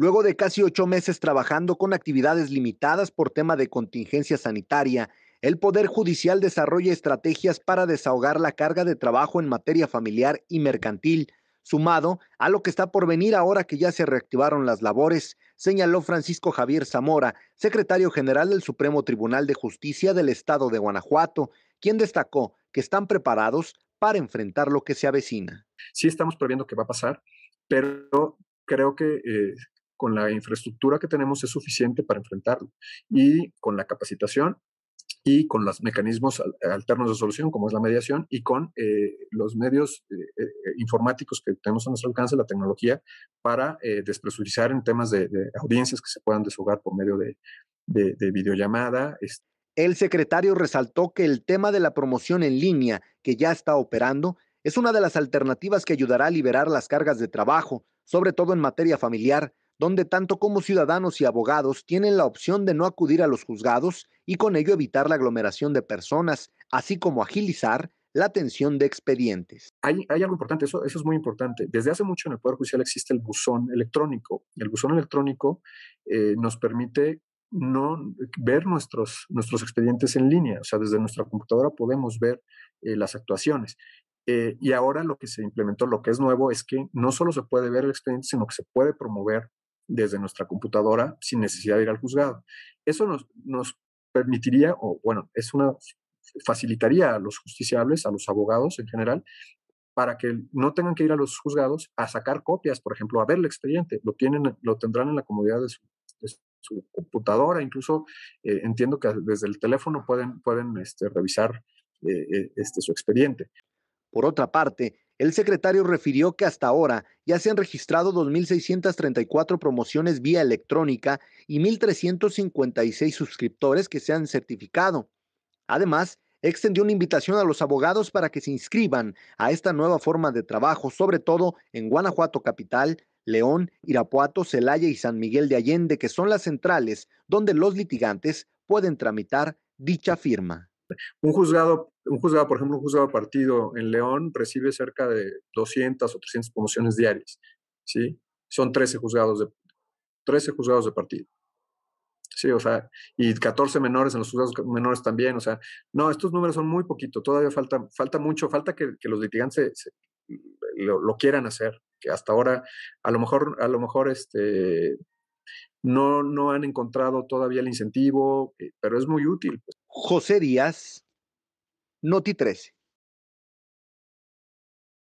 Luego de casi ocho meses trabajando con actividades limitadas por tema de contingencia sanitaria, el Poder Judicial desarrolla estrategias para desahogar la carga de trabajo en materia familiar y mercantil, sumado a lo que está por venir ahora que ya se reactivaron las labores, señaló Francisco Javier Zamora, secretario general del Supremo Tribunal de Justicia del Estado de Guanajuato, quien destacó que están preparados para enfrentar lo que se avecina. Sí estamos previendo que va a pasar, pero creo que eh, con la infraestructura que tenemos es suficiente para enfrentarlo y con la capacitación y con los mecanismos alternos de solución, como es la mediación, y con eh, los medios eh, eh, informáticos que tenemos a nuestro alcance, la tecnología, para despresurizar en temas de, audiencias que se puedan deshogar por medio de, de videollamada. El secretario resaltó que el tema de la promoción en línea, que ya está operando, es una de las alternativas que ayudará a liberar las cargas de trabajo, sobre todo en materia familiar, donde tanto como ciudadanos y abogados tienen la opción de no acudir a los juzgados y con ello evitar la aglomeración de personas, así como agilizar la atención de expedientes. Hay, algo importante, eso, es muy importante. Desde hace mucho en el Poder Judicial existe el buzón electrónico. El buzón electrónico eh, nos permite no ver nuestros, nuestros expedientes en línea, o sea, desde nuestra computadora podemos ver eh, las actuaciones. Eh, y ahora lo que se implementó, lo que es nuevo, es que no solo se puede ver el expediente, sino que se puede promover desde nuestra computadora sin necesidad de ir al juzgado. Eso nos, permitiría, o bueno, es una facilitaría a los justiciables, a los abogados en general, para que no tengan que ir a los juzgados a sacar copias, por ejemplo, a ver el expediente. Lo, tienen, lo tendrán en la comodidad de su, computadora, incluso eh, entiendo que desde el teléfono pueden, pueden este, revisar eh, eh, este, su expediente. Por otra parte, el secretario refirió que hasta ahora ya se han registrado 2.634 promociones vía electrónica y 1.356 suscriptores que se han certificado. Además, extendió una invitación a los abogados para que se inscriban a esta nueva forma de trabajo, sobre todo en Guanajuato Capital, León, Irapuato, Celaya y San Miguel de Allende, que son las centrales donde los litigantes pueden tramitar dicha firma. Un juzgado un juzgado, por ejemplo, un juzgado partido en León recibe cerca de 200 o 300 promociones diarias, ¿sí? Son 13 juzgados de, 13 juzgados de partido. Sí, o sea, y 14 menores en los juzgados menores también, o sea, no, estos números son muy poquitos. todavía falta, falta mucho, falta que, los litigantes lo, quieran hacer, que hasta ahora a lo mejor, a lo mejor este, no, no han encontrado todavía el incentivo, eh, pero es muy útil. Pues. José Díaz Noti 13.